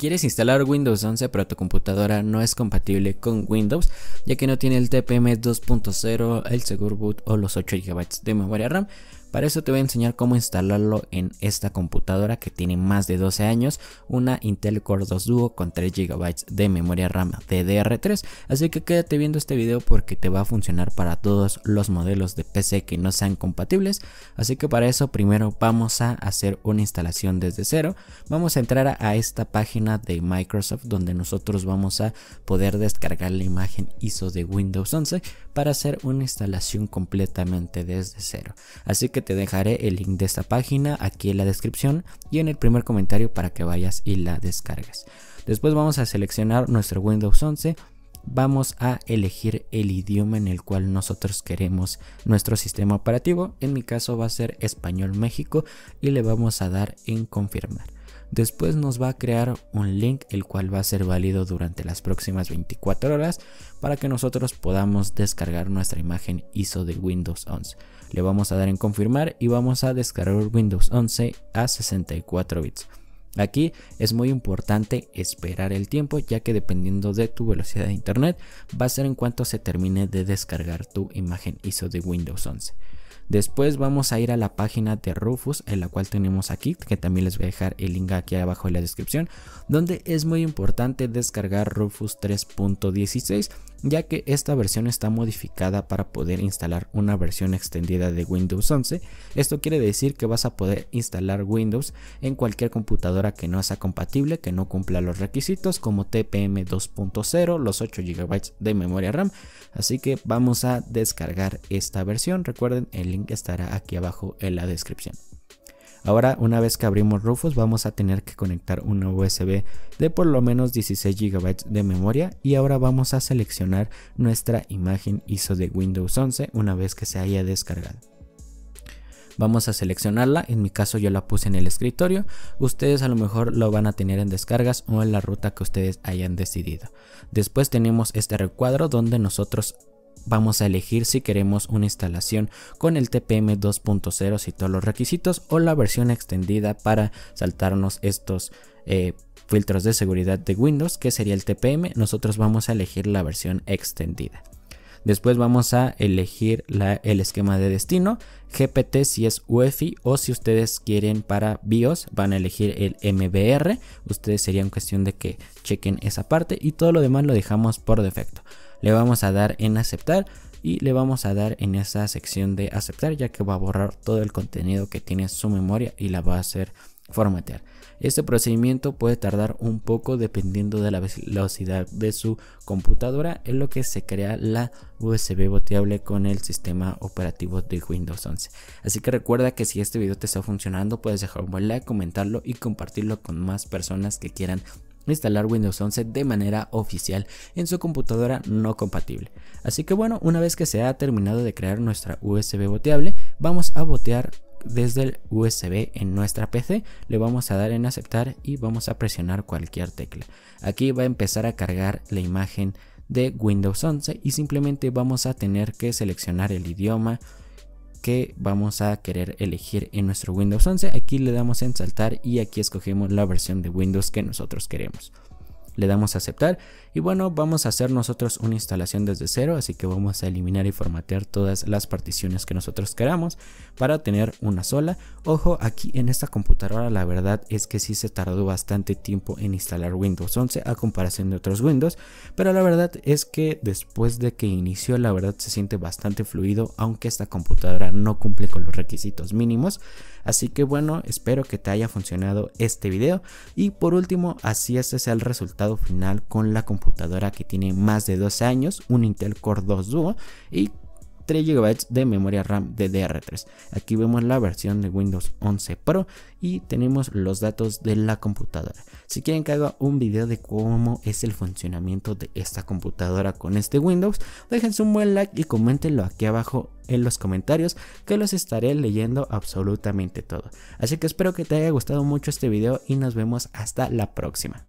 quieres instalar Windows 11 pero tu computadora no es compatible con Windows ya que no tiene el TPM 2.0, el Secure Boot o los 8 GB de memoria RAM, para eso te voy a enseñar cómo instalarlo en esta computadora que tiene más de 12 años, una Intel Core 2 Duo con 3 GB de memoria RAM DDR3, así que quédate viendo este video porque te va a funcionar para todos los modelos de PC que no sean compatibles, así que para eso primero vamos a hacer una instalación desde cero, vamos a entrar a esta página de Microsoft donde nosotros vamos a poder descargar la imagen ISO de Windows 11 para hacer una instalación completamente desde cero, así que te dejaré el link de esta página aquí en la descripción y en el primer comentario para que vayas y la descargues. Después vamos a seleccionar nuestro Windows 11 vamos a elegir el idioma en el cual nosotros queremos nuestro sistema operativo. En mi caso va a ser Español México y le vamos a dar en confirmar. Después nos va a crear un link el cual va a ser válido durante las próximas 24 horas para que nosotros podamos descargar nuestra imagen ISO de Windows 11. Le vamos a dar en confirmar y vamos a descargar Windows 11 a 64 bits. Aquí es muy importante esperar el tiempo ya que dependiendo de tu velocidad de internet va a ser en cuanto se termine de descargar tu imagen ISO de Windows 11. Después vamos a ir a la página de Rufus, en la cual tenemos aquí, que también les voy a dejar el link aquí abajo en la descripción, donde es muy importante descargar Rufus 3.16, ya que esta versión está modificada para poder instalar una versión extendida de Windows 11. Esto quiere decir que vas a poder instalar Windows en cualquier computadora que no sea compatible, que no cumpla los requisitos como TPM 2.0, los 8 GB de memoria RAM. Así que vamos a descargar esta versión. Recuerden, el link estará aquí abajo en la descripción. Ahora una vez que abrimos Rufus vamos a tener que conectar una USB de por lo menos 16 GB de memoria y ahora vamos a seleccionar nuestra imagen ISO de Windows 11 una vez que se haya descargado. Vamos a seleccionarla, en mi caso yo la puse en el escritorio, ustedes a lo mejor lo van a tener en descargas o en la ruta que ustedes hayan decidido. Después tenemos este recuadro donde nosotros vamos a elegir si queremos una instalación con el TPM 2.0 y todos los requisitos o la versión extendida para saltarnos estos eh, filtros de seguridad de Windows que sería el TPM nosotros vamos a elegir la versión extendida Después vamos a elegir el esquema de destino. GPT si es UEFI o si ustedes quieren para BIOS van a elegir el MBR. Ustedes serían cuestión de que chequen esa parte y todo lo demás lo dejamos por defecto. Le vamos a dar en aceptar y le vamos a dar en esa sección de aceptar ya que va a borrar todo el contenido que tiene su memoria y la va a hacer formatear. Este procedimiento puede tardar un poco dependiendo de la velocidad de su computadora, en lo que se crea la USB boteable con el sistema operativo de Windows 11. Así que recuerda que si este video te está funcionando, puedes dejar un like, comentarlo y compartirlo con más personas que quieran instalar Windows 11 de manera oficial en su computadora no compatible. Así que bueno, una vez que se ha terminado de crear nuestra USB boteable, vamos a botear desde el USB en nuestra PC, le vamos a dar en aceptar y vamos a presionar cualquier tecla. Aquí va a empezar a cargar la imagen de Windows 11 y simplemente vamos a tener que seleccionar el idioma que vamos a querer elegir en nuestro Windows 11. Aquí le damos en saltar y aquí escogemos la versión de Windows que nosotros queremos le damos a aceptar y bueno vamos a hacer nosotros una instalación desde cero así que vamos a eliminar y formatear todas las particiones que nosotros queramos para tener una sola ojo aquí en esta computadora la verdad es que sí se tardó bastante tiempo en instalar Windows 11 a comparación de otros Windows pero la verdad es que después de que inició la verdad se siente bastante fluido aunque esta computadora no cumple con los requisitos mínimos así que bueno espero que te haya funcionado este video y por último así este sea el resultado final con la computadora que tiene más de 12 años, un Intel Core 2 Duo y 3 GB de memoria RAM DDR3. Aquí vemos la versión de Windows 11 Pro y tenemos los datos de la computadora. Si quieren que haga un video de cómo es el funcionamiento de esta computadora con este Windows, déjense un buen like y coméntenlo aquí abajo en los comentarios que los estaré leyendo absolutamente todo. Así que espero que te haya gustado mucho este video y nos vemos hasta la próxima.